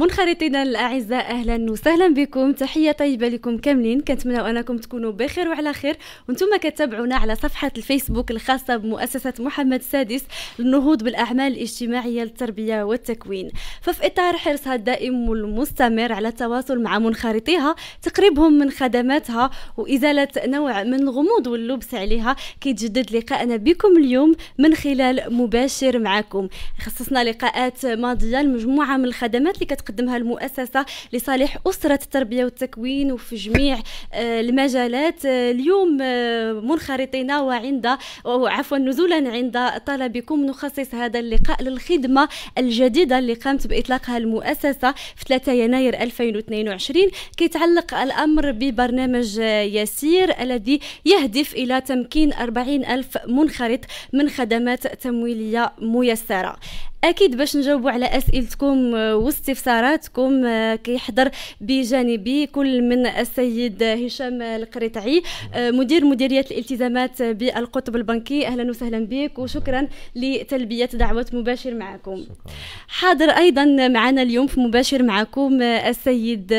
منخرطينا الاعزاء اهلا وسهلا بكم تحيه طيبه لكم كاملين كنتمنى انكم تكونوا بخير وعلى خير وانتم كتابعونا على صفحه الفيسبوك الخاصه بمؤسسه محمد السادس للنهوض بالاعمال الاجتماعيه للتربيه والتكوين ففي اطار حرصها الدائم والمستمر على التواصل مع منخرطيها تقريبهم من خدماتها وازاله نوع من الغموض واللبس عليها كيتجدد لقائنا بكم اليوم من خلال مباشر معكم خصصنا لقاءات ماضيه لمجموعه من الخدمات اللي تقدمها المؤسسه لصالح اسره التربيه والتكوين وفي جميع آه، المجالات آه، اليوم آه، منخرطين وعند عفوا نزولا عند طلبكم نخصص هذا اللقاء للخدمه الجديده اللي قامت باطلاقها المؤسسه في 3 يناير 2022 كيتعلق الامر ببرنامج يسير الذي يهدف الى تمكين 40 ألف منخرط من خدمات تمويليه ميسره اكيد باش نجاوبوا على اسئلتكم آه، واستفساراتكم آه، كيحضر بجانبي كل من السيد هشام القريطعي آه، مدير مديريه الالتزامات بالقطب البنكي اهلا وسهلا بك وشكرا لتلبيه دعوه مباشر معكم حاضر ايضا معنا اليوم في مباشر معكم السيد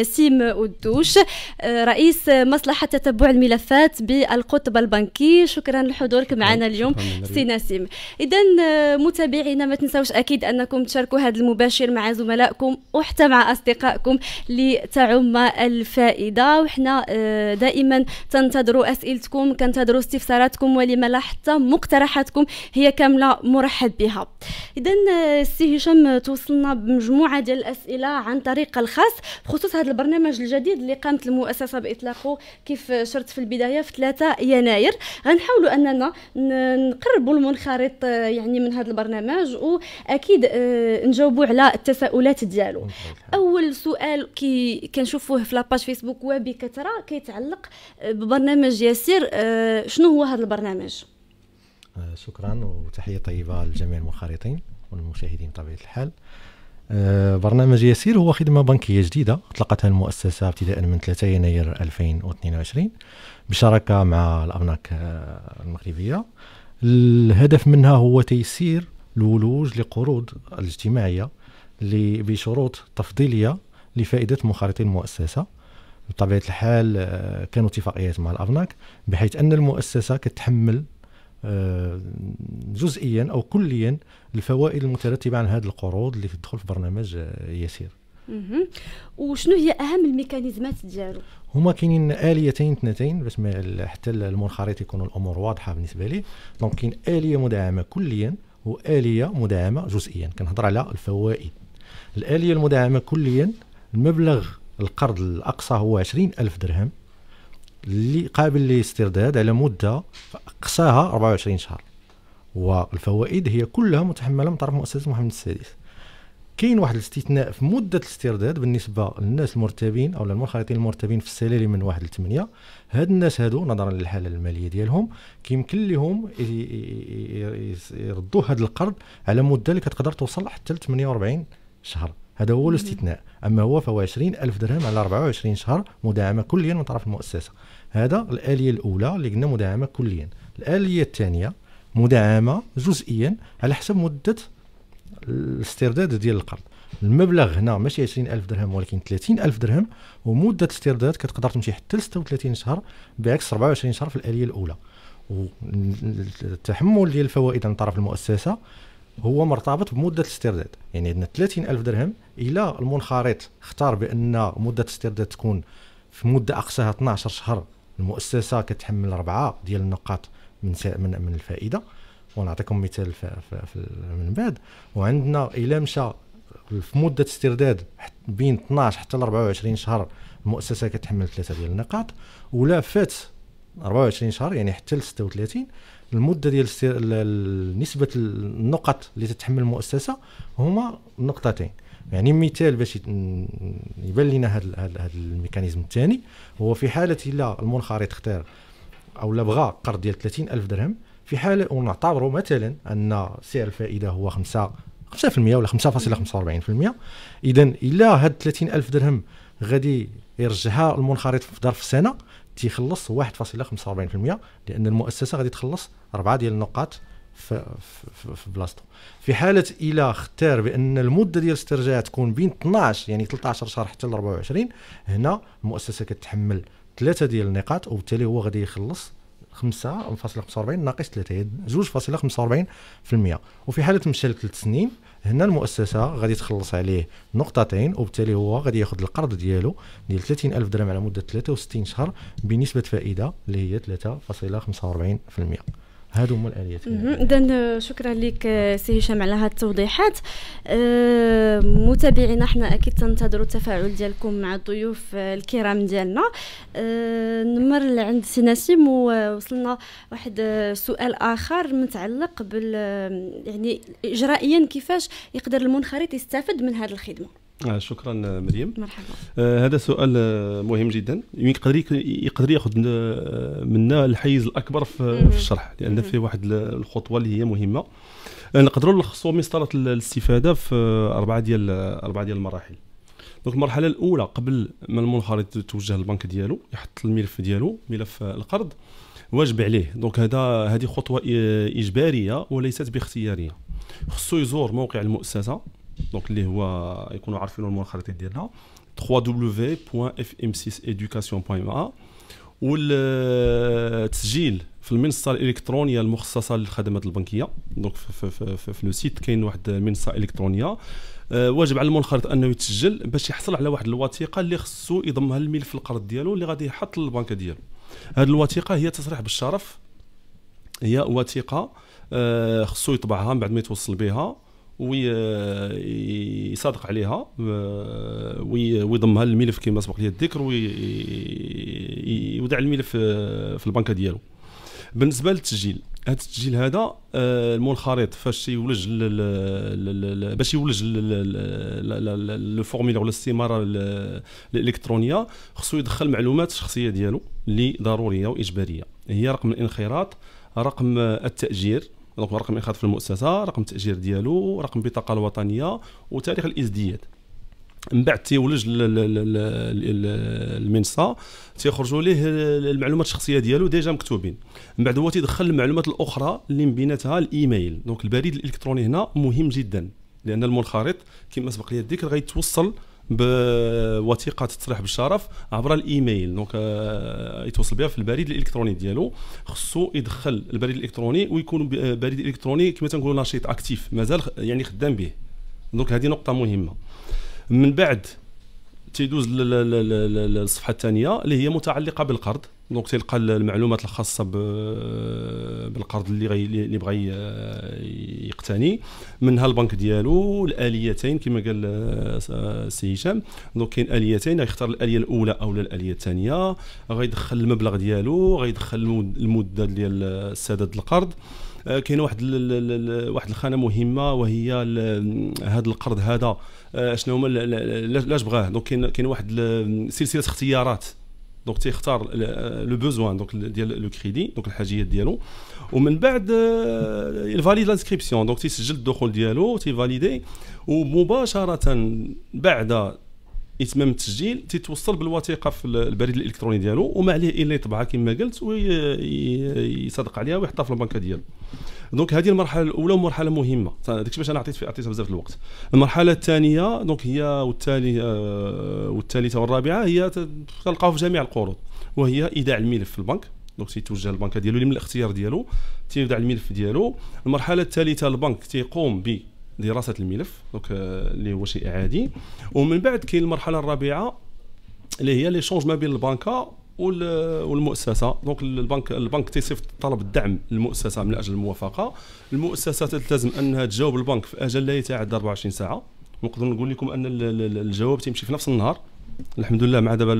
نسيم الدوش رئيس مصلحه تتبع الملفات بالقطب البنكي شكرا لحضورك معنا اليوم سي نسيم اذا متابعينا ما تنساوش اكيد انكم تشاركوا هذا المباشر مع زملائكم وحتى مع اصدقائكم لتعم الفائده وحنا آه، دائما تنتظروا اسئلتكم كنتظروا استفساراتكم ولما لا حتى مقترحاتكم هي كامله مرحب بها اذا السي آه، هشام توصلنا بمجموعه ديال الاسئله عن طريق الخاص بخصوص هذا البرنامج الجديد اللي قامت المؤسسه باطلاقه كيف شرت في البدايه في 3 يناير غنحاولوا اننا نقربوا المنخرط آه، يعني من هذا البرنامج نرجعوا اكيد آه، نجاوبوا على التساؤلات ديالو اول سؤال كي كنشوفوه في لاباج فيسبوك وبكثره كيتعلق آه، ببرنامج يسير آه، شنو هو هذا البرنامج شكرا وتحيه طيبه لجميع المنخرطين والمشاهدين بطبيعه الحال برنامج يسير هو خدمة بنكية جديدة أطلقتها المؤسسة ابتداء من 3 يناير 2022 بشراكة مع الأبناك المغربية الهدف منها هو تيسير الولوج لقروض الاجتماعيه اللي بشروط تفضيليه لفائده منخرطي المؤسسه بطبيعه الحال آه، كانوا اتفاقيات مع الافناك بحيث ان المؤسسه كتحمل آه، جزئيا او كليا الفوائد المترتبه عن هذه القروض اللي تدخل في برنامج آه، يسير وشنو هي اهم الميكانيزمات ديالو هما كاينين اليتين اثنتين باش حتى المنخرط يكون الامور واضحه بالنسبه لي دونك كاين اليه مدعمه كليا هو آلية مدعمة جزئيا كنهضر على الفوائد الآلية المدعمة كليا المبلغ القرض الأقصى هو عشرين ألف درهم اللي قابل للاسترداد على مدة أقصاها 24 شهر والفوائد هي كلها متحملة من طرف مؤسسة محمد السادس كاين واحد الاستثناء في مده الاسترداد بالنسبه للناس المرتبين او المنخرطين المرتبين في السلالم من واحد لثمانيه هاد الناس هادو نظرا للحاله الماليه ديالهم كيمكن لهم يردوا هاد القرض على مده اللي كتقدر توصل حتى ل 48 شهر هذا هو الاستثناء اما هو فهو 20 ألف درهم على 24 شهر مداعمه كليا من طرف المؤسسه هذا الاليه الاولى اللي قلنا مداعمه كليا الاليه الثانيه مداعمه جزئيا على حسب مده الاسترداد ديال القرض المبلغ هنا ماشي 20000 درهم ولكن 30000 درهم ومده الاسترداد كتقدر تمشي حتى ل 36 شهر بعكس 24 شهر في الاليه الاولى والتحمل ديال الفوائد عن طرف المؤسسه هو مرتبط بمده الاسترداد يعني عندنا 30000 درهم الى المنخرط اختار بان مده الاسترداد تكون في مده اقصاها 12 شهر المؤسسه كتحمل 4 ديال النقاط من, من الفائده ونعطيكم مثال في, في, في من بعد وعندنا الى مشى في مده استرداد بين 12 حتى 24 شهر المؤسسه كتحمل ثلاثه ديال النقاط ولا فات 24 شهر يعني حتى ل 36 المده ديال نسبه النقط اللي تتحمل المؤسسه هما نقطتين يعني مثال باش يبان لنا هذا الميكانيزم الثاني هو في حاله الا المنخرط اختار او لا بغى قرض ديال 30 الف درهم في حال ونعتبروا مثلا ان سعر الفائده هو 5 5% ولا 5.45% اذا الا هاد 30000 درهم غادي يرجعها المنخرط في ظرف سنه تيخلص 1.45% لان المؤسسه غادي تخلص اربعه ديال النقاط في, في, في بلاصتو في حاله الى اختار بان المده ديال الاسترجاع تكون بين 12 يعني 13 شهر حتى ل 24 هنا المؤسسه كتحمل ثلاثه ديال النقاط وبالتالي هو غادي يخلص 5.45 ناقص 3 هي 2.45% وفي حاله مشى لثلاث سنين هنا المؤسسه غادي تخلص عليه نقطتين وبالتالي هو غادي ياخذ القرض ديالو ديال 30000 درهم على مده 63 شهر بنسبه فائده اللي هي 3.45% هادو هما الاليات اذا آه، شكرا لك آه، سي هشام على هاد التوضيحات أه متابعينا حنا اكيد تنتظروا التفاعل ديالكم مع الضيوف آه، الكرام ديالنا أه نمر لعند سي نسيم ووصلنا واحد سؤال اخر متعلق بال يعني اجرائيا كيفاش يقدر المنخرط يستافد من هذه الخدمه آه شكرا آه، مريم مرحبا آه هذا سؤال آه، مهم جدا يقدر يقدر ياخذ آه، منا الحيز الاكبر في, في الشرح لان فيه واحد الخطوه اللي هي مهمه نقدروا نلخصوا مسطره الاستفاده في اربعه ديال اربعه ديال المراحل دونك المرحله الاولى قبل ما المنخرط يتوجه للبنك ديالو يحط الملف ديالو ملف القرض واجب عليه دونك هذا هذه خطوه اجباريه وليست باختياريه خصو يزور موقع المؤسسه دونك اللي هو يكونوا عارفين المنخرطين ديالنا www.fm6education.ma والتسجيل في المنصه الالكترونيه المخصصه للخدمات البنكيه دونك في, في, في, في لو سيت كاين واحد المنصه الكترونيه واجب على المنخرط انه يتسجل باش يحصل على واحد الوثيقه اللي خصو يضمها الملف القرض ديالو اللي غادي يحط للبنك ديالو هذه الوثيقه هي تصريح بالشرف هي وثيقه خصو يطبعها من بعد ما يتوصل بها ويصادق عليها ويضمها للملف كما سبق لي الذكر ويودع الملف في البنكه ديالو بالنسبه للتسجيل هذا التسجيل هذا المنخرط فاش يولج باش يولج لو فورمولير ولا الاستماره الالكترونيه خصو يدخل معلومات الشخصيه ديالو اللي ضروريه واجباريه هي رقم الانخراط رقم التاجير دونك رقم انخراط في المؤسسه رقم التاجير ديالو رقم البطاقه الوطنيه وتاريخ الازدياد من بعد تيولج المنصه تيخرجوا ليه المعلومات الشخصيه ديالو ديجا مكتوبين من بعد هو تيدخل المعلومات الاخرى اللي من بيناتها الايميل دونك البريد الالكتروني هنا مهم جدا لان المنخرط كما سبق لي الذكر غيتوصل بوثيقه تصريح بالشرف عبر الايميل دونك آه، يتوصل بها في البريد الالكتروني ديالو خصو يدخل البريد الالكتروني ويكون آه، بريد الكتروني كما تنقولوا نشيط اكتيف مازال يعني خدام به دونك هذه نقطه مهمه من بعد تيدوز للصفحه الثانيه اللي هي متعلقه بالقرض دونك تلقى المعلومات الخاصه بالقرض اللي غي اللي بغى يقتني منها البنك ديالو الاليتين كما قال السي آه، هشام دونك كاين اليتين غيختار الاليه الاولى او الاليه الثانيه غيدخل المبلغ ديالو غيدخل المده ديال سداد القرض آه، كاين واحد واحد الخانه مهمه وهي هذا القرض هذا آه، شنو هما لاش بغاه دونك كاين واحد سلسله اختيارات دونك تيختار لو بوزوان دونك ديال لو كريدي دونك الحاجيات ديالو ومن بعد الفاليد لانسكريبسيون دونك تيسجل الدخول ديالو تيفاليدي ومباشره بعد اتمام التسجيل تيتوصل بالوثيقه في البريد الالكتروني ديالو وما عليه الا يطبعها كما قلت ويصدق عليها ويحطها في البنكه ديالو دونك هذه المرحله الاولى ومرحله مهمه داكشي باش انا عطيت في عطيتها بزاف الوقت المرحله الثانيه دونك هي والثاني آه، والثالثه والرابعه هي تلقاو في جميع القروض وهي ايداع الملف في البنك دونك تيتوجه للبنكه ديالو اللي من الاختيار ديالو تيودع الملف ديالو المرحله الثالثه البنك تيقوم ب دراسه الملف دونك آه، اللي هو شيء عادي ومن بعد كاين المرحله الرابعه اللي هي لي شونج ما بين البنكه والمؤسسه دونك البنك البنك تيصيفط طلب الدعم للمؤسسه من اجل الموافقه المؤسسه تلتزم انها تجاوب البنك في اجل لا يتعدى 24 ساعه نقدر نقول لكم ان الجواب تيمشي في نفس النهار الحمد لله مع دابا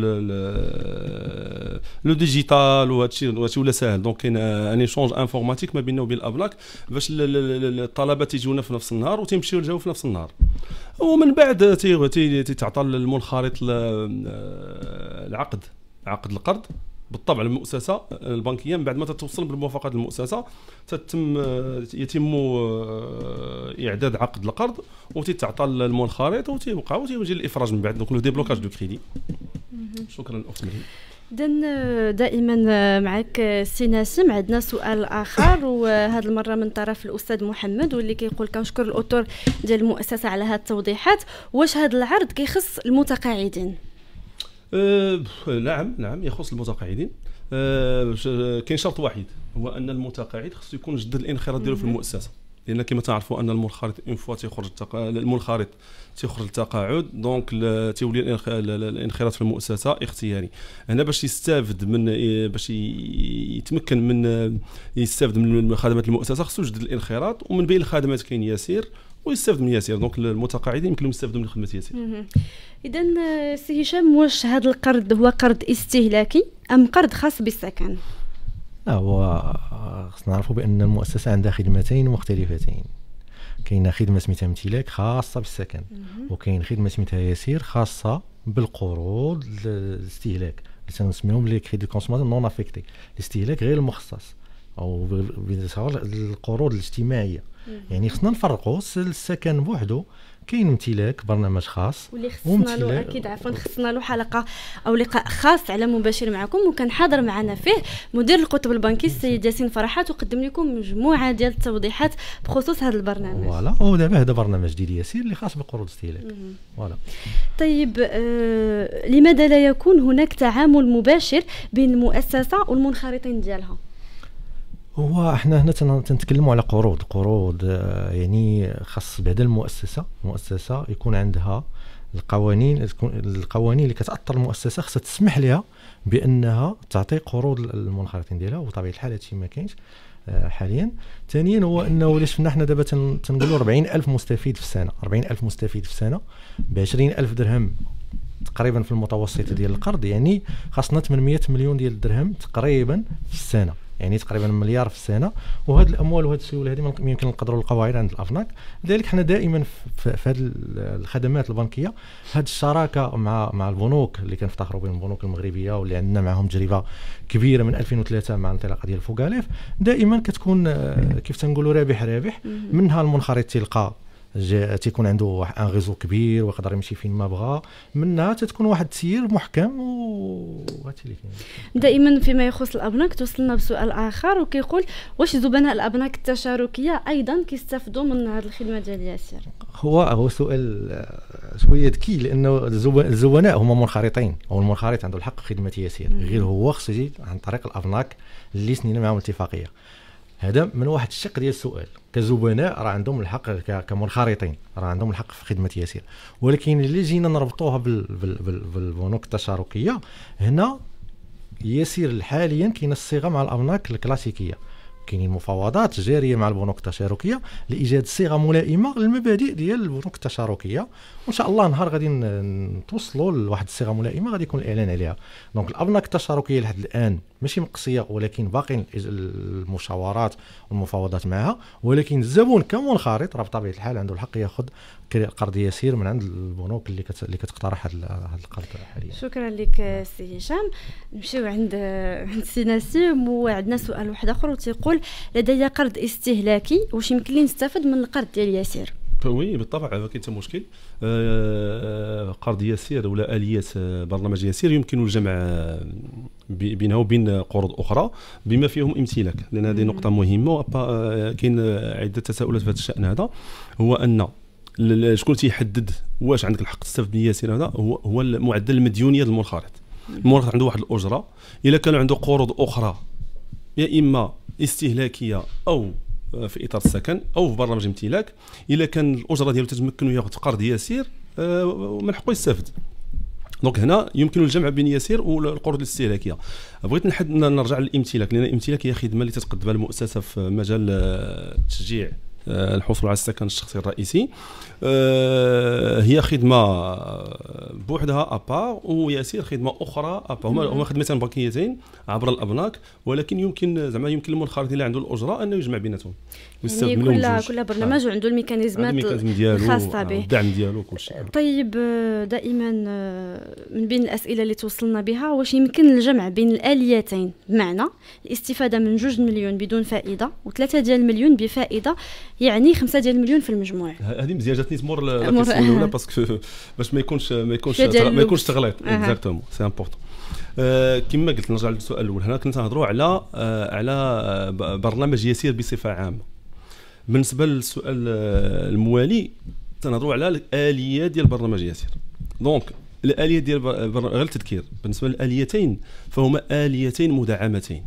لو ديجيتال وهادشي وهادشي ولا ساهل دونك كاين ان ايشونج انفورماتيك ما بيننا وبين الابلاك باش الطلبه تيجيونا في نفس النهار وتيمشيو يرجعوا في نفس النهار ومن بعد تيتعطى للمنخرط آه، العقد عقد القرض بالطبع المؤسسه البنكيه من بعد ما تتوصل بالموافقه المؤسسه تتم يتم آه، اعداد عقد القرض وتتعطى المنخرط وتيوقع وتيجي الافراج من بعد دونك لو ديبلوكاج دو كريدي شكرا اخت مريم اذا آه، دائما آه، معك سي ناسم عندنا سؤال اخر وهذه المره من طرف الاستاذ محمد واللي كيقول كنشكر الاطر ديال المؤسسه على هذه التوضيحات واش هذا العرض كيخص المتقاعدين آه، نعم نعم يخص المتقاعدين آه، كاين شرط واحد هو ان المتقاعد خصو يكون جدد الانخراط ديالو في المؤسسه لان كما تعرفوا ان المنخرط اون فوا تيخرج التقا... المنخرط تيخرج التقاعد دونك تيولي الانخراط في المؤسسه اختياري هنا باش يستافد من باش يتمكن من يستافد من خدمات المؤسسه خصو يجدد الانخراط ومن بين الخدمات كاين يسير ويستافد من ياسير دونك المتقاعدين يمكن لهم يستافدوا من خدمه ياسير اذا آه، سي هشام واش هذا القرض هو قرض استهلاكي ام قرض خاص بالسكن لا هو آه، خصنا نعرفوا بان المؤسسه عندها خدمتين مختلفتين كاينه خدمه سميتها امتلاك خاصه بالسكن وكاين خدمه سميتها يسير خاصه بالقروض الاستهلاك اللي تنسميهم لي كريدي كونسوماتور نون افيكتي الاستهلاك غير المخصص او القروض الاجتماعيه يعني خصنا نفرقوا السكن بوحدو كاين امتلاك برنامج خاص واللي خصنا له اكيد عفوا خصنا له حلقه او لقاء خاص على مباشر معكم وكان حاضر معنا فيه مدير القطب البنكي السيد ياسين فرحات وقدم لكم مجموعه ديال التوضيحات بخصوص هذا البرنامج فوالا ودابا هذا برنامج جديد ياسين اللي خاص بالقروض الاستهلاك فوالا طيب آه لماذا لا يكون هناك تعامل مباشر بين المؤسسه والمنخرطين ديالها هو احنا هنا تنتكلموا على قروض قروض آه، يعني خاص بهذا المؤسسه المؤسسه يكون عندها القوانين القوانين اللي كتاثر المؤسسه خصها تسمح لها بانها تعطي قروض للمنخرطين ديالها وطبيعه الحال هادشي ما كاينش آه، حاليا ثانيا هو انه اللي شفنا حنا دابا تنقولوا 40000 مستفيد في السنه 40000 مستفيد في السنه ب 20000 درهم تقريبا في المتوسط ديال القرض يعني خاصنا 800 مليون ديال الدرهم تقريبا في السنه يعني تقريبا مليار في السنه وهاد الاموال وهاد السيوله هذه يمكن نقدروا نلقاوها عند الافناك لذلك حنا دائما في هاد الخدمات البنكيه هاد الشراكه مع مع البنوك اللي كنفتخروا بهم البنوك المغربيه واللي عندنا معهم تجربه كبيره من 2003 مع انطلاقه ديال فوكاليف دائما كتكون آه، كيف تنقولوا رابح رابح منها المنخرط تلقى تيكون عنده واحد ان ريزو كبير ويقدر يمشي فين ما بغى منها تتكون واحد التسيير محكم و دائما فيما يخص الابناك توصلنا بسؤال اخر وكيقول واش زبناء الابناك التشاركيه ايضا كيستافدوا من هذه الخدمه ديال ياسر هو هو سؤال شويه ذكي لانه الزبناء هما منخرطين او المنخرط عنده الحق في خدمه ياسير غير هو خصو يجي عن طريق الابناك اللي سنينا معاهم الاتفاقيه هذا من واحد الشق ديال السؤال كزبناء راه عندهم الحق كمنخرطين راه عندهم الحق في خدمه ياسير ولكن اللي جينا نربطوها بالبنوك التشاركيه هنا ياسير حاليا كاين الصيغه مع الابناك الكلاسيكيه كاينين مفاوضات جاريه مع البنوك التشاركيه لايجاد صيغه ملائمه للمبادئ ديال البنوك التشاركيه وان شاء الله نهار غادي نتوصلوا لواحد الصيغه ملائمه غادي يكون الاعلان عليها دونك الابنك التشاركيه لحد الان ماشي مقصيه ولكن باقي المشاورات والمفاوضات معها ولكن الزبون كمنخرط راه بطبيعه الحال عنده الحق ياخذ قرض يسير من عند البنوك اللي كت... اللي كتقترح هذا القرض حاليا شكرا لك سي هشام نمشيو عند عند سي نسيم وعندنا سؤال واحد اخر وتيقول لدي قرض استهلاكي واش يمكن لي نستافد من القرض ديال يسير وي بالطبع هذا كاين حتى مشكل آه، آه، قرض يسير ولا اليات آه، برنامج يسير يمكن الجمع بينها وبين قروض اخرى بما فيهم امتلاك لان هذه نقطه مهمه كاين عده تساؤلات في هذا الشان هذا هو ان شكون تيحدد واش عندك الحق تستافد من ياسين هذا هو هو معدل المديونيه المنخرط المنخرط عنده واحد الاجره الا كان عنده قروض اخرى يا اما استهلاكيه او آه، في اطار السكن او في برنامج امتلاك الا كان الاجره ديالو تتمكنه ياخذ قرض يسير آه، من حقه يستافد دونك هنا يمكن الجمع بين يسير والقروض الاستهلاكيه بغيت نحد نرجع للامتلاك لان الامتلاك هي خدمه اللي تتقدمها المؤسسه في مجال التشجيع آه، آه، الحصول على السكن الشخصي الرئيسي آه، هي خدمه آه، بوحدها ابار ويسير خدمه اخرى ابار هما هما خدمتين بنكيتين عبر الابناك ولكن يمكن زعما يمكن للمنخرط اللي عنده الاجره انه يجمع بيناتهم يعني كل كل برنامج وعنده الميكانيزمات الخاصه آه، به الدعم ديالو كل شيء طيب آه، دائما آه، من بين الاسئله اللي توصلنا بها واش يمكن الجمع بين الاليتين بمعنى الاستفاده من جوج مليون بدون فائده وثلاثه ديال المليون بفائده يعني خمسة ديال المليون في المجموع هذه مزيان جاتني تمر لا الاولى باسكو باش ما يكونش ما يكونش ما يكونش تغليط اكزاكتومون سي امبورتون كما قلت نرجع للسؤال الاول هنا كنا نهضروا على على برنامج يسير بصفه عامه بالنسبه للسؤال آه، الموالي تنهضروا على الاليه ديال برنامج ياسر دونك الاليه ديال آه، غير التذكير بالنسبه للاليتين فهما اليتين مدعمتين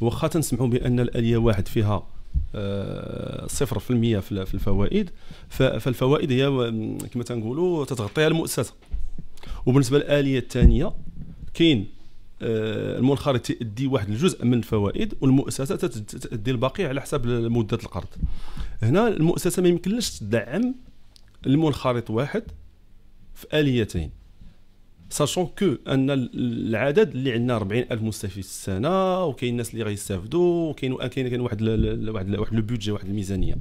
واخا تنسمعوا بان الاليه واحد فيها آه، صفر في المية في الفوائد فالفوائد هي كما تنقولوا تتغطيها المؤسسه وبالنسبه للاليه الثانيه كاين آه، المنخرط تدي واحد الجزء من الفوائد والمؤسسه تدي الباقي على حساب مده القرض هنا المؤسسه ما يمكنش تدعم المنخرط واحد في اليتين ساشون كو ان العدد اللي عندنا 40000 مستفيد السنه وكاين الناس اللي غيستافدوا وكاين كاين كاين واحد واحد واحد لو بيدجي واحد الميزانيه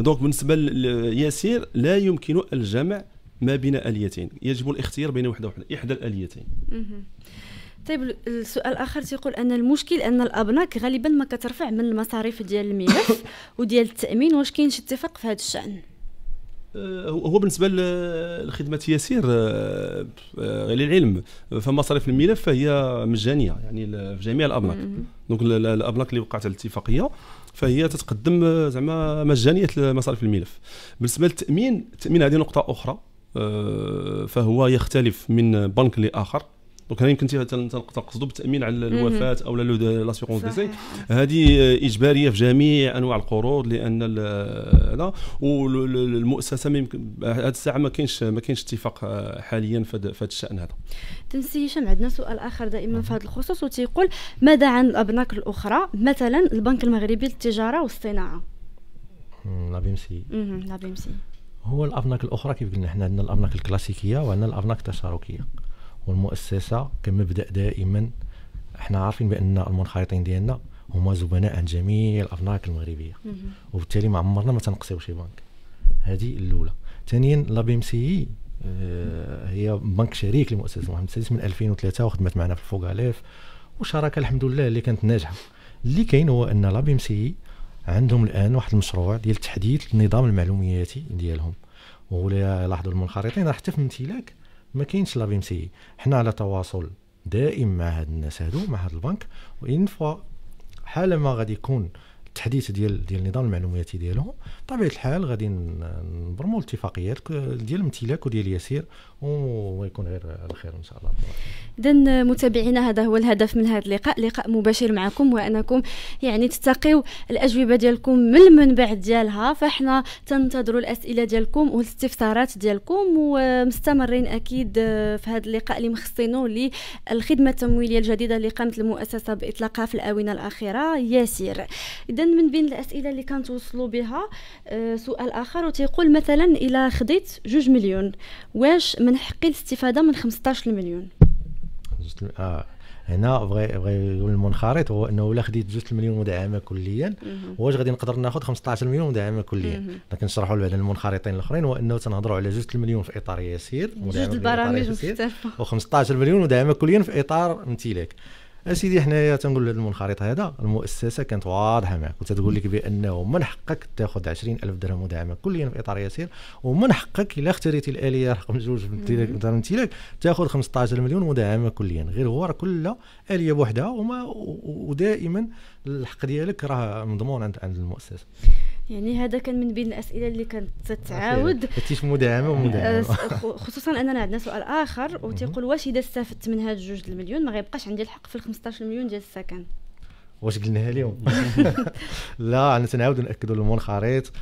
دونك بالنسبه لياسير لا يمكن الجمع ما بين اليتين يجب الاختيار بين واحده واحده احدى الاليتين طيب السؤال الاخر تيقول ان المشكل ان الابناك غالبا ما كترفع من المصاريف ديال الملف وديال التامين واش كاين شي اتفاق في هذا الشان أه، هو بالنسبه لخدمه يسير للعلم أه، أه، فمصاريف الملف فهي مجانيه يعني في جميع الابناك دونك الابناك اللي وقعت على الاتفاقيه فهي تتقدم زعما مجانيه مصاريف الملف بالنسبه للتامين التامين هذه نقطه اخرى فهو يختلف من بنك لاخر دونك هنا يمكن تنقصدوا بالتامين على الوفاه او لاسيغونس ديسي هذه اجباريه في جميع انواع القروض لان هذا والمؤسسه ما يمكن هذه الساعه ما كاينش ما كاينش اتفاق آه، حاليا في هذا الشان هذا تنسي هشام عندنا سؤال اخر دائما في هذا الخصوص وتيقول ماذا عن الابناك الاخرى مثلا البنك المغربي للتجاره والصناعه لا لابيمسي لابيمسي هو الابناك الاخرى كيف قلنا حنا عندنا الابناك الكلاسيكيه وعندنا الابناك التشاركيه والمؤسسه كمبدا دائما احنا عارفين بان المنخرطين ديالنا هما زبناء عن جميع الافناك المغربيه وبالتالي ما عمرنا ما تنقصيو شي بنك هذه الاولى ثانيا لا بي ام سي آه، هي بنك شريك لمؤسسه محمد السادس من 2003 وخدمت معنا في آلاف وشراكه الحمد لله اللي كانت ناجحه اللي كاين هو ان لا بي ام سي عندهم الان واحد المشروع ديال تحديث النظام المعلومياتي ديالهم ولا لاحظوا المنخرطين حتى في الامتلاك ما كاينش لا سي حنا على تواصل دائم مع هاد الناس هادو مع هاد البنك وان فوا حالما ما غادي يكون التحديث ديال ديال النظام المعلوماتي ديالهم بطبيعه الحال غادي نبرموا الاتفاقيات ديال الامتلاك وديال اليسير ويكون غير الخير ان شاء الله اذا متابعينا هذا هو الهدف من هذا اللقاء لقاء مباشر معكم وانكم يعني تتقيوا الاجوبه ديالكم من المنبع ديالها فاحنا تنتظروا الاسئله ديالكم والاستفسارات ديالكم ومستمرين اكيد في هذا اللقاء اللي مخصينه للخدمه التمويليه الجديده اللي قامت المؤسسه باطلاقها في الاونه الاخيره يسير اذا من بين الاسئله اللي كانت وصلوا بها آه، سؤال اخر وتيقول مثلا الا خديت جوج مليون واش من حقي الاستفاده من 15 مليون آه. هنا بغي بغي المنخرط هو انه الا خديت جوج المليون مدعمه كليا واش غادي نقدر ناخذ 15 مليون مدعمه كليا نشرحوا بعد المنخرطين الاخرين هو انه تنهضروا على جوج المليون في اطار يسير جوج البرامج مختلفه و15 مليون مدعمه كليا في اطار امتلاك اسيدي حنايا تنقول لهذا المنخرط هذا المؤسسه كانت واضحه معك وتتقول لك بانه من حقك تاخذ 20000 درهم مدعمه كليا في اطار يسير ومن حقك الا اختاريتي الاليه رقم جوج دار الامتلاك تاخذ 15 مليون مدعمه كليا غير هو راه كل اليه بوحدها وما ودائما الحق ديالك راه مضمون عند عند المؤسسه يعني هذا كان من بين الاسئله اللي كانت تتعاود كتيش مدعمه ومدعمه خصوصا اننا عندنا سؤال اخر وتيقول واش اذا استفدت من هاد جوج المليون ما غيبقاش عندي الحق في ال 15 مليون ديال السكن واش قلناها اليوم لا انا تنعاود ناكدوا المنخرط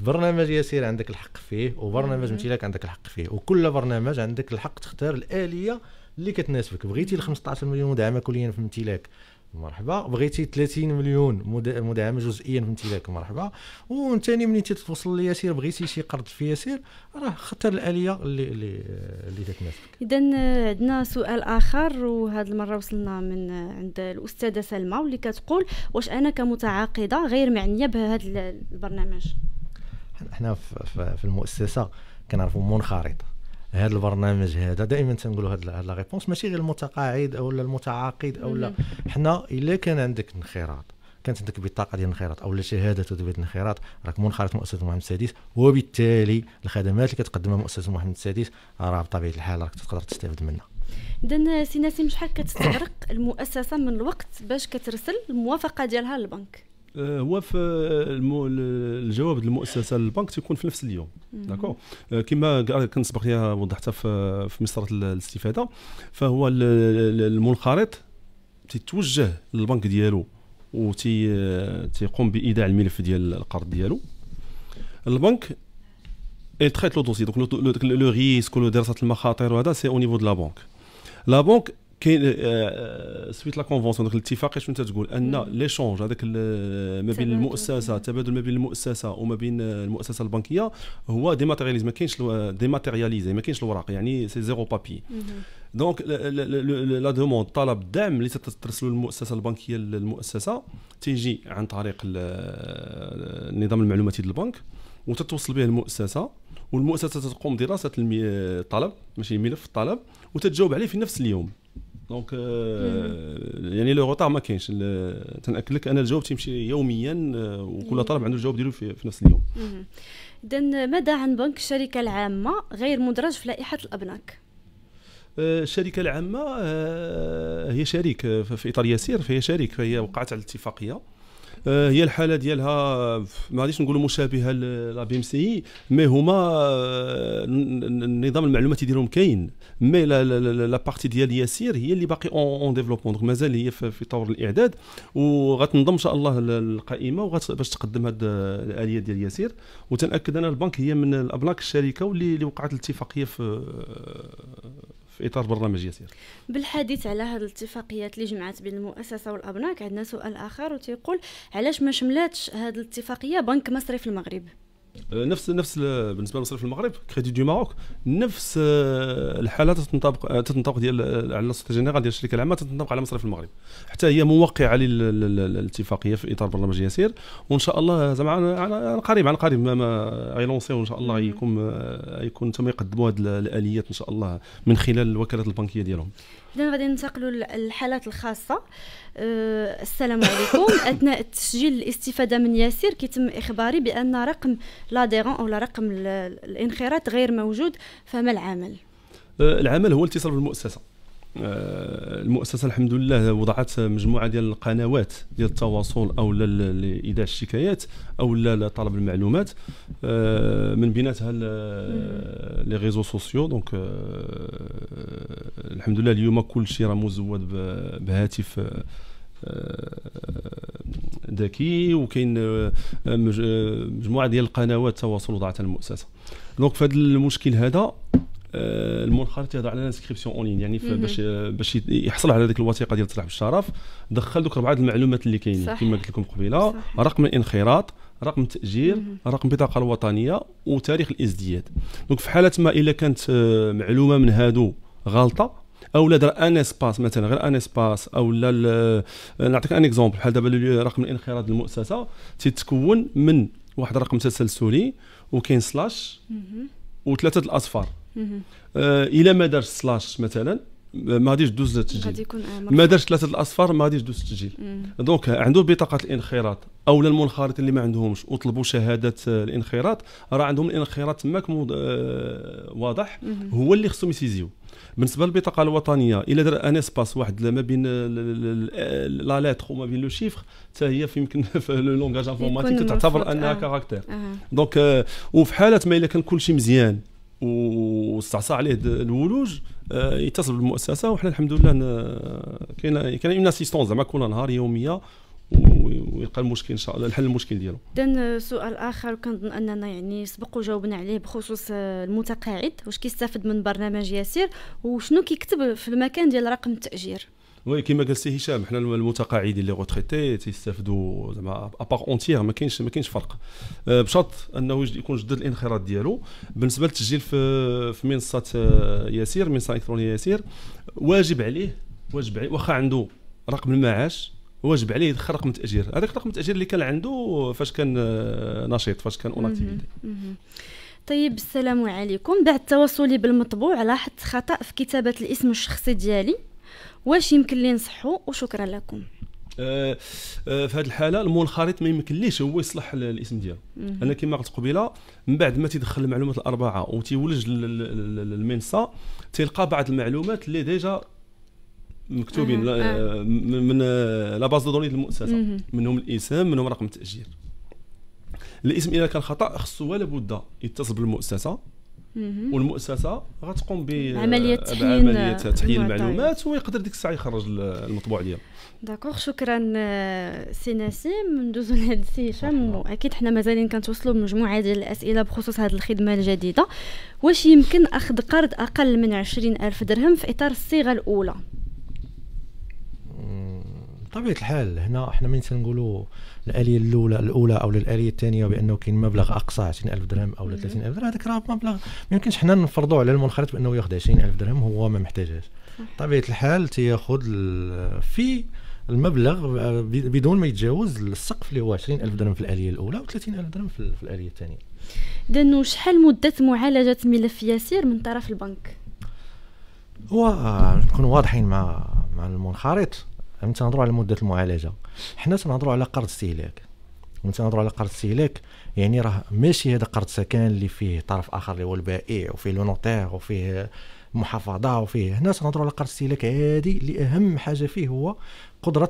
برنامج يسير عندك الحق فيه وبرنامج امتلاك عندك الحق فيه وكل برنامج عندك الحق تختار الاليه اللي كتناسبك بغيتي ال 15 مليون مدعمه كليا في الامتلاك مرحبا بغيتي 30 مليون مدعمه جزئيا في امتلاك مرحبا وثاني ملي تتوصل لياسير بغيتي شي قرض في ياسير راه خطر الاليه اللي اللي اللي تتناسبك اذا عندنا سؤال اخر وهذه المره وصلنا من عند الاستاذه سلمى واللي كتقول واش انا كمتعاقده غير معنيه بهذا البرنامج حنا في المؤسسه كنعرفوا منخرطه هذا البرنامج هذا دائما تنقولوا هاد لا ريبونس ماشي غير المتقاعد او المتعاقد او لا حنا الا كان عندك انخراط كانت عندك بطاقه ديال الانخراط او شهاده تثبت الانخراط راك منخرط مؤسسه محمد السادس وبالتالي الخدمات اللي كتقدمها مؤسسه محمد السادس راه بطبيعه الحال راك تقدر تستافد منها اذا سي ناسي شحال كتستغرق المؤسسه من الوقت باش كترسل الموافقه ديالها للبنك آه، هو في المو... الجواب المؤسسه للبنك تيكون في نفس اليوم داكور كما كنت سبق وضحتها في في مسطره الاستفاده فهو المنخرط تيتوجه للبنك ديالو و تيقوم بايداع الملف ديال القرض ديالو البنك تريت لو دوسي دونك لو ريسك دراسه المخاطر وهذا سي او نيفو دو لا بنك لا بنك كاين آه، آه، سويت لا كونفونسيون داك الاتفاق شنو تتقول ان ليشونج هذاك ما بين المؤسسه تبادل ما بين المؤسسه وما بين المؤسسه البنكيه هو ديماتيرياليز ما كاينش ديماتيرياليزي ما كاينش الوراق يعني سي زيرو بابي دونك لا دوموند طلب الدعم اللي تترسلوا المؤسسه البنكيه للمؤسسه تيجي عن طريق النظام المعلوماتي ديال البنك وتتوصل به المؤسسه والمؤسسه تقوم دراسه الطلب ماشي ملف الطلب وتتجاوب عليه في نفس اليوم دونك euh, mhm. يعني لو روتار ما كاينش تناكد لك ان الجواب تيمشي يوميا آه، وكل طالب عنده الجواب ديالو في, في نفس اليوم اذا ماذا عن بنك الشركه العامه غير مدرج في لائحه الابناك آه، الشركه العامه آه، هي شريك في اطار يسير فهي شريك فهي وقعت على الاتفاقية آه، هي الحاله ديالها ما غاديش نقولوا مشابهه بي ام سي مي هما النظام آه، المعلوماتي ديالهم كاين مي لا بارتي ديال ياسير هي اللي باقي اون ديفلوبمون دونك مازال هي في طور الاعداد وغتنضم ان شاء الله القائمه باش تقدم هذه الاليه ديال ياسير وتناكد انا البنك هي من الابلاك الشركه واللي وقعت الاتفاقيه في آه، في اطار برنامج يسير بالحديث على هذه الاتفاقيات اللي جمعت بين المؤسسه والابناك عندنا سؤال اخر وتيقول علاش ما شملاتش هذه الاتفاقيه بنك مصري في المغرب آه، نفس نفس بالنسبه لمصرف المغرب كريدي دو ماروك نفس آه، الحاله تتنطبق آه، تتنطبق ديال على السوسيتي جينيرال ديال الشركه العامه تتنطبق على مصرف المغرب حتى هي موقعه للاتفاقيه في اطار برنامج يسير وان شاء الله زعما عن قريب عن قريب ما, ما غيلونسيو ان شاء الله يكون يكون تم يقدموا هذه الاليات ان شاء الله من خلال الوكالات البنكيه ديالهم اذا غادي ننتقلوا للحالات الخاصه أه السلام عليكم اثناء التسجيل الاستفاده من ياسير كيتم اخباري بان رقم لاديرون او رقم الانخراط غير موجود فما العمل أه، العمل هو الاتصال بالمؤسسه آه، المؤسسه الحمد لله وضعت مجموعه ديال القنوات ديال التواصل او لايداع الشكايات او لطلب المعلومات آه، من بيناتها لي ريزو سوسيو دونك آه، الحمد لله اليوم كل شيء راه مزود بهاتف ذكي وكاين مجموعه ديال القنوات التواصل وضعتها المؤسسه دونك في هذا المشكل هذا آه، المنخرط تيهضر على الانسكريبسيون اون لين يعني باش باش يحصل على ديك الوثيقه ديال تصريح بالشرف دخل دوك اربعه المعلومات اللي كاينين كما قلت لكم قبيله رقم الانخراط رقم التاجير رقم البطاقه الوطنيه وتاريخ الازدياد دونك في حاله ما الا كانت آه، معلومه من هادو غلطه او لا ان اسباس مثلا غير ان اسباس او لا آه، نعطيك ان اكزومبل بحال دابا رقم الانخراط المؤسسه تتكون من واحد الرقم تسلسلي وكاين سلاش وثلاثه الاصفار الى ما دارش سلاش مثلا ما غاديش دوز للتسجيل آه، ما دارش ثلاثه الاصفار ما غاديش دوز التسجيل دونك عنده بطاقه الانخراط او المنخرط اللي ما عندهمش وطلبوا شهاده آه، الانخراط راه عندهم الانخراط تماك آه، واضح هو اللي خصهم يسيزيو بالنسبه للبطاقه الوطنيه الا دار ان اسباس واحد ما بين لا ليتر وما بين لو شيفر حتى هي يمكن في لو لونغاج انفورماتيك تعتبر انها كاركتير دونك وفي حاله ما الا كان كل شيء مزيان واستعصى عليه الولوج آه، يتصل بالمؤسسه وحنا الحمد لله كاين كاين اون اسيستون زعما كل نهار يوميه ويلقى المشكل ان شاء الله الحل المشكل ديالو اذا سؤال اخر كنظن اننا يعني سبق وجاوبنا عليه بخصوص آه، المتقاعد واش كيستافد من برنامج ياسير وشنو كيكتب في المكان ديال رقم التاجير وي كما قال سي هشام حنا المتقاعدين لي غوتريتي تيستافدوا زعما ابار اونتيير ما كاينش ما كاينش فرق بشرط انه يكون جدد الانخراط ديالو بالنسبه للتسجيل في في منصه آه, يسير منصه الكترونيه يسير واجب عليه واجب عليه واخا عنده رقم المعاش واجب عليه يدخل رقم التاجير هذاك رقم التاجير اللي كان عنده آه، فاش كان آه، نشيط فاش كان اون اكتيفيتي طيب السلام عليكم بعد تواصلي بالمطبوع لاحظت خطا في كتابه الاسم الشخصي ديالي واش يمكن لي نصحو وشكرا لكم أه، أه، في هذه الحاله المنخرط ما يمكنليش هو يصلح الاسم ديالو انا كما قلت قبيله من بعد ما تيدخل المعلومات الاربعه وتيولج للمنصة تلقى بعض المعلومات اللي ديجا مكتوبين آه. آه. من آه، لا باز دوني المؤسسه منهم الاسم منهم رقم التاجير الاسم اذا كان خطا خصو ولا بد يتصل بالمؤسسه والمؤسسه غتقوم بعمليه تحيين المعلومات ويقدر ديك الساعه يخرج المطبوع ديالو داكوغ شكرا آه، سي نسيم ندوزو لهاد السي هشام واكيد حنا مازالين كنتوصلوا بمجموعه ديال الاسئله بخصوص هذه الخدمه الجديده واش يمكن اخذ قرض اقل من 20000 درهم في اطار الصيغه الاولى بطبيعه الحال هنا حنا من تنقولوا الاليه الاولى الاولى او الاليه الثانيه بانه كاين مبلغ اقصى 20000 درهم او 30000 درهم هذاك راه مبلغ ما يمكنش حنا نفرضوا على المنخرط بانه ياخذ 20000 درهم هو ما محتاجهاش بطبيعه الحال تياخذ في المبلغ بدون ما يتجاوز السقف اللي هو 20000 درهم في الاليه الاولى و30000 درهم في الاليه الثانيه دانو شحال مده معالجه ملف ياسير من طرف البنك هو آه، نكون واضحين مع مع المنخرط ملي تنهضرو على مده المعالجه حنا تنهضروا على قرض استهلاك ملي تنهضروا على قرض استهلاك يعني راه ماشي هذا قرض سكن اللي فيه طرف اخر اللي هو البائع وفيه لو نوتير وفيه محافظه وفيه هنا تنهضروا على قرض استهلاك عادي اللي اهم حاجه فيه هو قدره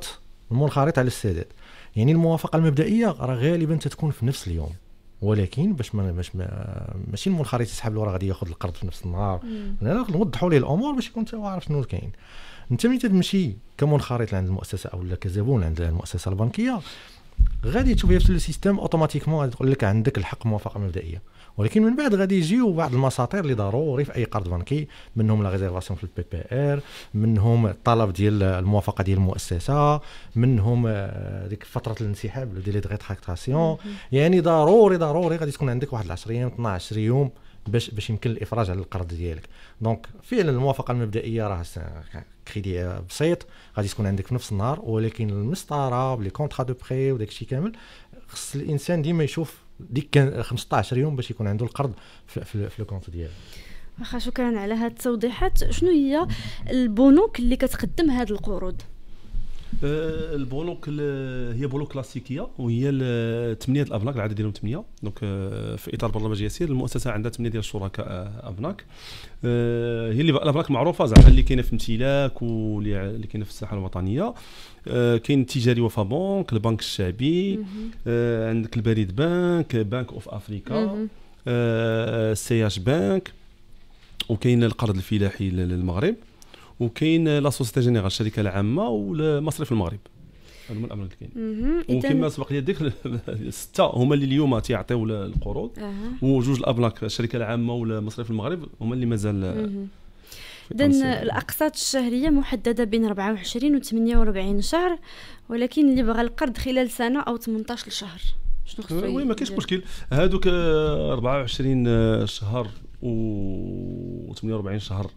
المنخرط على السداد يعني الموافقه المبدئيه راه غالبا تتكون في نفس اليوم ولكن باش ما باش ما ماشي المنخرط يسحب الورقه غادي ياخذ القرض في نفس النهار نوضحوا ليه الامور باش يكون هو عارف شنو كاين انت ملي تمشي كمنخرط عند المؤسسه اولا كزبون عند المؤسسه البنكيه غادي تشوف في السيستم اوتوماتيكمون غادي تقول لك عندك الحق موافقه مبدئيه ولكن من بعد غادي يجيو بعض المساطير اللي ضروري في اي قرض بنكي منهم لا ريزيرفاسيون في البي بي ار منهم الطلب ديال الموافقه ديال المؤسسه منهم آه، ديك فتره الانسحاب ديال ريتراكتاسيون يعني ضروري ضروري غادي تكون عندك واحد 10 ايام 12 يوم باش باش يمكن الافراج على القرض ديالك دونك فعلا الموافقه المبدئيه راه كريدي بسيط غادي تكون عندك في نفس النهار ولكن المسطره لي كونترا دو بري وداك الشيء كامل خص الانسان ديما يشوف ديك كان 15 يوم باش يكون عنده القرض في, في, في الكونت ديالو واخا شكرا على هاد التوضيحات شنو هي البنوك اللي كتقدم هاد القروض آه، البنوك هي بنوك كلاسيكيه وهي ثمانيه الابناك العدد ديالهم ثمانيه دونك آه، في اطار برنامج يسير المؤسسه عندها ثمانيه ديال الشركاء ابناك آه، هي اللي الابناك معروفه زعما اللي كاينه في امتلاك واللي كاينه في الساحه الوطنيه كاين التجاري وفا بنك البنك الشعبي عندك البريد بنك بنك اوف افريكا سي اش بنك وكاين القرض الفلاحي للمغرب وكاين لا سوسيتي جينيرال الشركه العامه ومصرف المغرب هما الامر اللي كاين وكما سبق لي ديك سته هما اللي اليوم تيعطيو القروض أه. وجوج الابلاك الشركه العامه ولا مصرف المغرب هما اللي مازال اذا الاقساط الشهريه محدده بين 24 و 48 شهر ولكن اللي بغى القرض خلال سنه او 18 شهر شنو وي ما كاينش مشكل هادوك 24 شهر و 48 شهر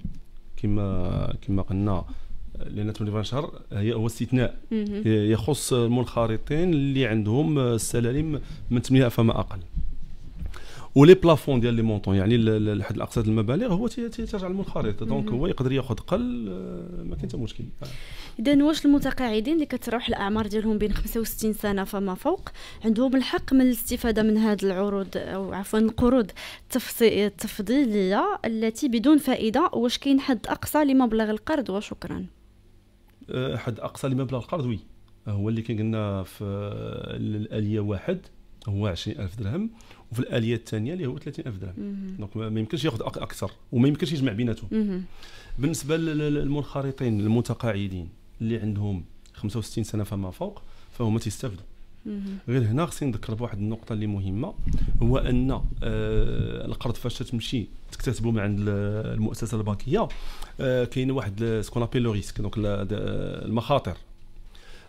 كما كما قلنا لان 28 شهر هي هو استثناء يخص المنخرطين اللي عندهم السلالم من 8 فما اقل ولي بلافون ديال لي مونطون يعني لحد الاقصى المبالغ هو تيرجع للمنخرط دونك هو يقدر ياخذ قل آه، ما كاين حتى مشكل آه. اذا واش المتقاعدين اللي كتروح الاعمار ديالهم بين 65 سنه فما فوق عندهم الحق من الاستفاده من هذه العروض او عفوا القروض التفضيليه التي بدون فائده واش كاين حد اقصى لمبلغ القرض وشكرا آه، حد اقصى لمبلغ القرض وي هو اللي كان قلنا في الاليه واحد هو 20000 درهم وفي الاليه الثانيه اللي هو 30000 درهم دونك ما يمكنش ياخذ اكثر وما يمكنش يجمع بيناتهم بالنسبه للمنخرطين المتقاعدين اللي عندهم 65 سنه فما فوق فهما تيستافدوا غير هنا خصني نذكر بواحد النقطه اللي مهمه هو ان آه القرض فاش تمشي تكتسبه من عند المؤسسه البنكيه آه كاين واحد سكون ابي لو ريسك دونك المخاطر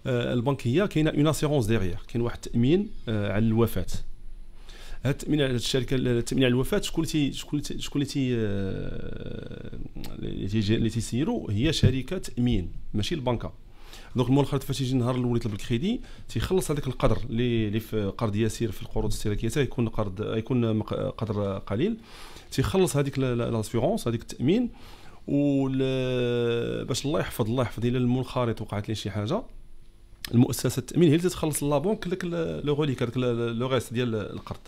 آه البنكيه كاينه اون اسيرونس ديغيغ كاين واحد التامين آه، على الوفاه التامين آه، على الشركه التامين على الوفاه شكون اللي شكون شكون اللي اللي آه، تيسيروا هي شركه تامين ماشي البنكه دونك المنخرط فاش يجي النهار الاول يطلب الكريدي تيخلص هذاك القدر اللي اللي في قرض يسير في القروض الاستهلاكيه يكون قرض يكون قدر قليل تيخلص هذيك لاسيغونس هذيك التامين و باش الله يحفظ الله يحفظ الى المنخرط وقعت لي شي حاجه المؤسسه التامين هي اللي تتخلص لابونك داك لو غوليك داك لو ريست ديال القرض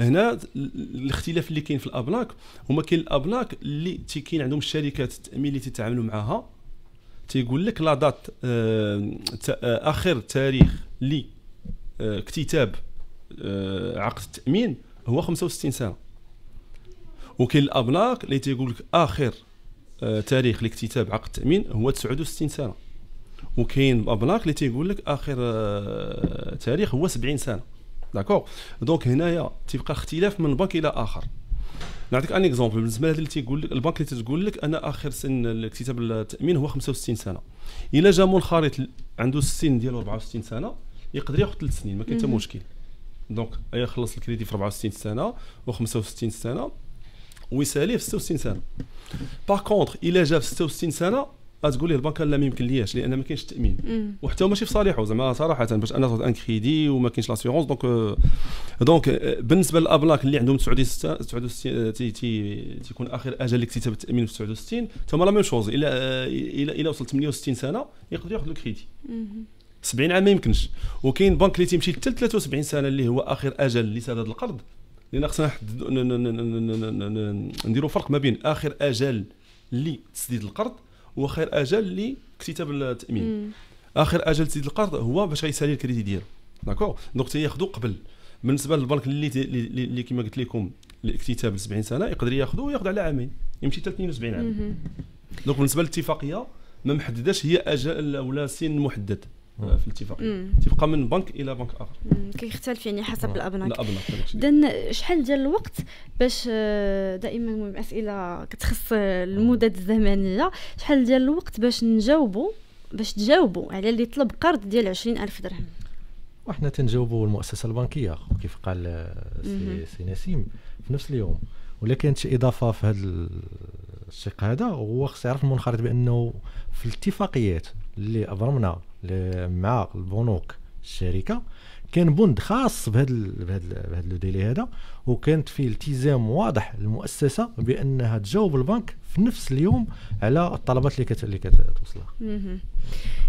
هنا الاختلاف اللي كاين في الابلاك هما كاين الابلاك اللي تيكاين عندهم الشركات التامين اللي تتعاملوا معاها تيقول لك لا دات آه، آه، اخر تاريخ لي اكتتاب آه، عقد التامين هو 65 سنه وكاين الابلاك اللي تيقول لك اخر تاريخ لاكتتاب عقد التامين هو 69 سنه وكاين الابلاك اللي تيقول لك اخر تاريخ هو 70 سنه داكور دونك هنايا تيبقى اختلاف من بنك الى اخر نعطيك ان اكزومبل بالنسبه لهذا اللي تيقول لك البنك اللي تتقول لك انا اخر سن الاكتتاب التامين هو 65 سنه الا جا منخرط عنده السن ديالو 64 سنه يقدر ياخذ 3 سنين ما كاين حتى مشكل دونك يخلص الكريدي في 64 سنه و65 سنه ويساليه في 66 سنه باغ كونتخ الا جا في 66 سنه تقول لي البنك لا ما يمكن لياش لان ما كاينش التامين وحتى ماشي في صالحه زعما صراحه باش انا ناخذ ان كريدي وما كاينش لاسيغونس دونك آه، دونك آه، بالنسبه للابلاك اللي عندهم 69 69 آه، تيكون اخر اجل كتب التامين في 69 حتى هما لا ميم شوز الى الى الى وصل 68 سنه يقدر ياخذ الكريدي 70 عام ما يمكنش وكاين بنك اللي تيمشي حتى 73 سنه اللي هو اخر اجل لسداد القرض لان خصنا نديروا فرق ما بين اخر اجل لتسديد القرض هو اجل اجل لكتتاب التامين اخر اجل تسديد القرض هو باش غيسالي الكريدي ديالو داكور دونك تياخذوا قبل بالنسبه للبنك اللي اللي كما قلت لكم الاكتتاب ل 70 سنه يقدر ياخذه وياخذ على عامين يمشي حتى 72 عام دونك بالنسبه للاتفاقيه ما محدداش هي اجل ولا سن محدد آه، في الاتفاقيه تبقى من بنك الى بنك اخر كيختلف يعني حسب آه، الابناء الابنك دن شحال ديال الوقت باش آه، دائما المهم اسئله كتخص المدد الزمنيه شحال ديال الوقت باش نجاوبوا باش تجاوبوا على اللي طلب قرض ديال 20000 درهم وحنا تنجاوبوا المؤسسه البنكيه كيف قال سي, سي نسيم في نفس اليوم ولا كانت شي اضافه في هذا الشق هذا هو خص يعرف المنخرط بانه في الاتفاقيات اللي ابرمنا مع البنوك الشركه كان بند خاص بهذا بهذا بهذا لو ديلي هذا وكانت فيه التزام واضح للمؤسسه بانها تجاوب البنك في نفس اليوم على الطلبات اللي كت اللي كتوصلها.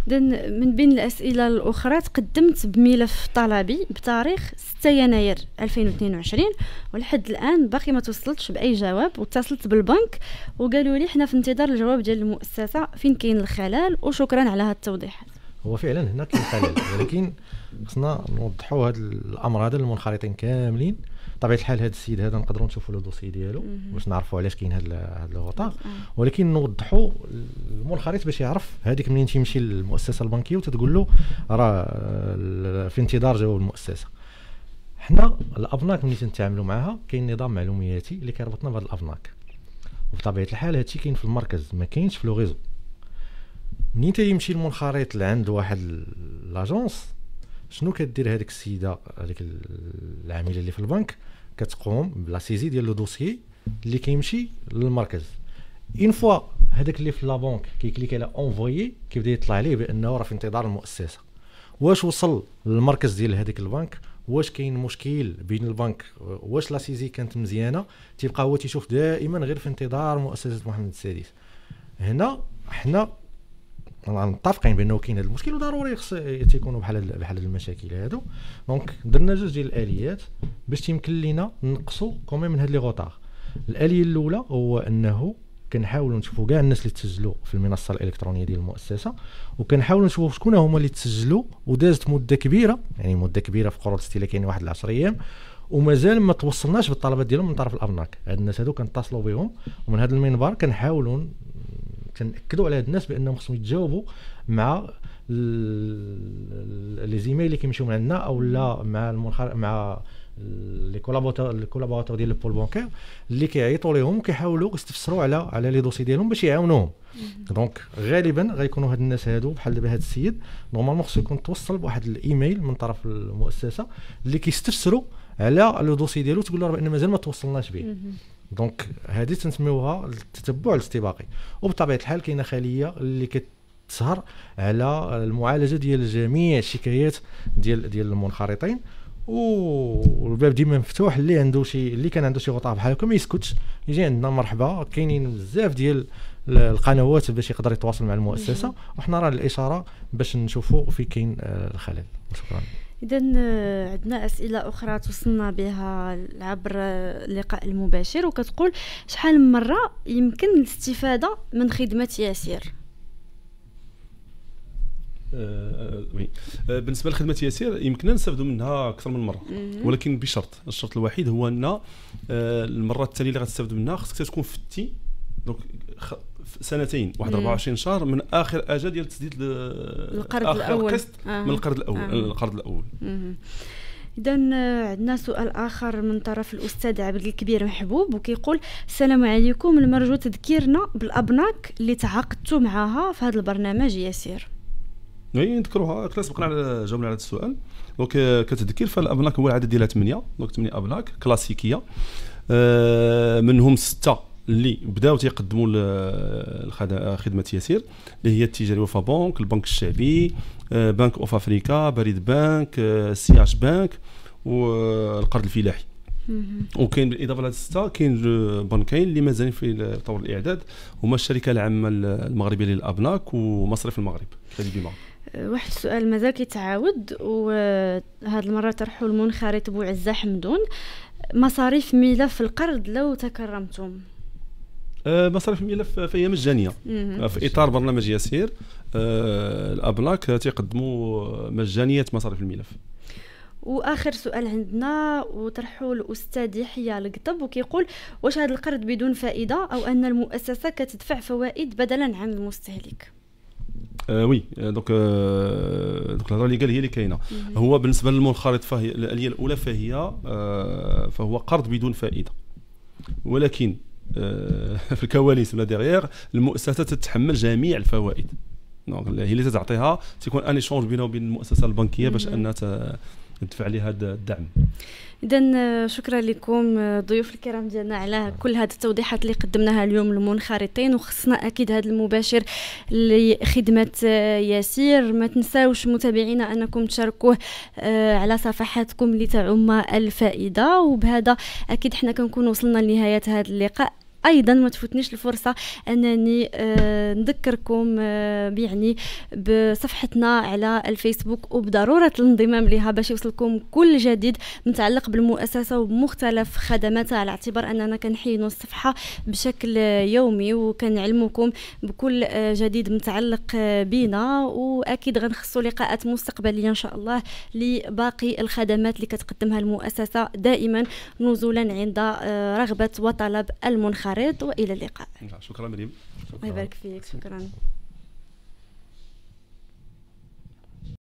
اذا من بين الاسئله الاخرى تقدمت بملف طلبي بتاريخ 6 يناير 2022 ولحد الان باقي ما توصلتش باي جواب واتصلت بالبنك وقالوا لي حنا في انتظار الجواب ديال المؤسسه فين كاين الخلل وشكرا على هذا التوضيح هو فعلا هنا كاين خلل ولكن خصنا نوضحوا هذا الامر هذا للمنخرطين كاملين طبيعه الحال هذا السيد هذا نقدروا نشوفوا لو دوسي ديالو باش نعرفوا علاش كاين هذا الغطاء آه. ولكن نوضحوا المنخرط باش يعرف هذيك منين تيمشي للمؤسسه البنكيه وتتقول له راه آه، في انتظار جواب المؤسسه حنا الابناك ملي تنتعاملوا معاها كاين نظام معلوماتي اللي كيربطنا بهذا الابناك وبطبيعه الحال هادشي كاين في المركز ما كاينش في لو ريزو منين تيمشي المنخرط لعند واحد لاجونس شنو كدير هذيك السيده هذيك العامله اللي في البنك كتقوم بلا سيزي ديال لو دوسيي اللي كيمشي للمركز اون فوا هذاك اللي في لابونك كيكليك على اونفويي كيبدا يطلع عليه بانه راه في انتظار المؤسسه واش وصل للمركز ديال هذيك البنك واش كاين مشكل بين البنك واش لاسيزي كانت مزيانه تيبقى هو تيشوف دائما غير في انتظار مؤسسه محمد السادس هنا حنا نعم، متفقين بانه كاين هذا المشكل وضروري خص تيكونوا بحال بحال المشاكل هادو دونك درنا جوج ديال الاليات باش تيمكن لينا نقصوا كوميم من هاد لي غوطار الاليه الاولى هو انه كنحاولوا نشوفوا كاع الناس اللي تسجلوا في المنصه الالكترونيه ديال المؤسسه وكنحاولوا نشوفوا شكون هما اللي تسجلوا ودازت مده كبيره يعني مده كبيره في قرون كاين واحد 10 ايام ومازال ما توصلناش بالطلبات ديالهم من طرف الابناك هاد الناس هادو كنتصلوا بهم ومن هذا المنبر كنحاولوا كنأكدوا على هاد الناس بانهم خصهم يتجاوبوا مع لي زيميل اللي كيمشيو من عندنا او لا مع المنخر مع لي كولابوراتور لي كولابوراتور ديال البول بانكير اللي كيعيطوا لهم وكيحاولوا يستفسروا على على لي دوسي ديالهم باش يعاونوهم دونك غالبا غيكونوا هاد الناس هادو بحال دابا هاد السيد نورمالمون خصو يكون توصل بواحد الايميل من طرف المؤسسه اللي كيستفسروا على لو دوسي ديالو تقول له راه بان مازال ما توصلناش به دونك هذه تنسميوها التتبع الاستباقي وبطبيعه الحال كاينه خليه اللي كتسهر على المعالجه ديال جميع الشكايات ديال ديال المنخرطين والباب ديما مفتوح اللي عنده شي اللي كان عنده شي غطاء بحال هكا ما يسكتش يجي عندنا مرحبا كاينين بزاف ديال القنوات باش يقدر يتواصل مع المؤسسه وحنا راه الاشاره باش نشوفوا في كاين آه، الخلل شكرا اذا آه، عندنا اسئله اخرى توصلنا بها عبر اللقاء المباشر وكتقول شحال من مره يمكن الاستفاده من خدمه ياسير آه، وي آه، بالنسبه لخدمه ياسير يمكننا نستافدوا منها اكثر من مره ولكن بشرط الشرط الوحيد هو ان آه، المره الثانيه اللي غتستافد منها خصك تكون فتي دونك سنتين واحد 24 شهر من اخر اجل ديال تسديد القرض الاول قسط آه. من القرض الاول آه. القرض الاول اذا عندنا سؤال اخر من طرف الاستاذ عبد الكبير محبوب وكيقول السلام عليكم المرجو تذكيرنا بالابناك اللي تعاقدتوا معها في هذا البرنامج ياسير اي نذكروها كنا سبقنا على جاوبنا على هذا السؤال دونك euh, كتذكير فالابناك هو العدد ديالها 8 دونك 8 ابناك كلاسيكيه آه، منهم سته اللي بداو تيقدموا خدمه يسير اللي هي التجاري وفا بنك البنك الشعبي آه، بنك اوف افريكا بريد بنك آه، سي اش بنك والقرض الفلاحي وكاين بالاضافه لهاد السته كاين بنكين اللي مازالين في طور الاعداد هما الشركه العامه المغربيه للابناك ومصرف المغرب كريدي بيما أه، واحد السؤال مازال كيتعاود وهذه المره طرحوا المنخرط بوعزه حمدون مصاريف ملف القرض لو تكرمتم آه، مصاريف الملف في ايام الجانيه في اطار برنامج يسير آه، الابلاك تيقدموا مجانيه مصاريف الملف واخر سؤال عندنا وطرحه الاستاذ يحيى القطب وكيقول واش هذا القرض بدون فائده او ان المؤسسه كتدفع فوائد بدلا عن المستهلك آه وي آه، دونك آه دونك الهضره اللي قال هي اللي كاينه هو بالنسبه للمنخرط فهي الاليه الاولى فهي آه فهو قرض بدون فائده ولكن آه، في الكواليس ولا ديغيغ المؤسسه تتحمل جميع الفوائد دونك هي اللي تتعطيها تيكون ان ايشونج بينها وبين المؤسسه البنكيه باش انها ندفع لها هذا الدعم اذا آه، شكرا لكم آه، ضيوف الكرام ديالنا على كل هذه التوضيحات اللي قدمناها اليوم للمنخرطين وخصنا اكيد هذا المباشر لخدمه يسير ما تنساوش متابعينا انكم تشاركوه على صفحاتكم لتعم الفائده وبهذا اكيد حنا كنكون وصلنا لنهايه هذا اللقاء ايضا ما تفوتنيش الفرصه انني آه نذكركم آه يعني بصفحتنا على الفيسبوك وبضروره الانضمام لها باش يوصلكم كل جديد متعلق بالمؤسسه ومختلف خدماتها على اعتبار اننا كنحينوا الصفحه بشكل يومي وكنعلمكم بكل آه جديد متعلق آه، بينا واكيد غنخصوا لقاءات مستقبليه ان شاء الله لباقي الخدمات اللي كتقدمها المؤسسه دائما نزولا عند آه، رغبه وطلب المنخرط العريض والى اللقاء شكرا مريم شكرا يبارك فيك شكرا, شكرا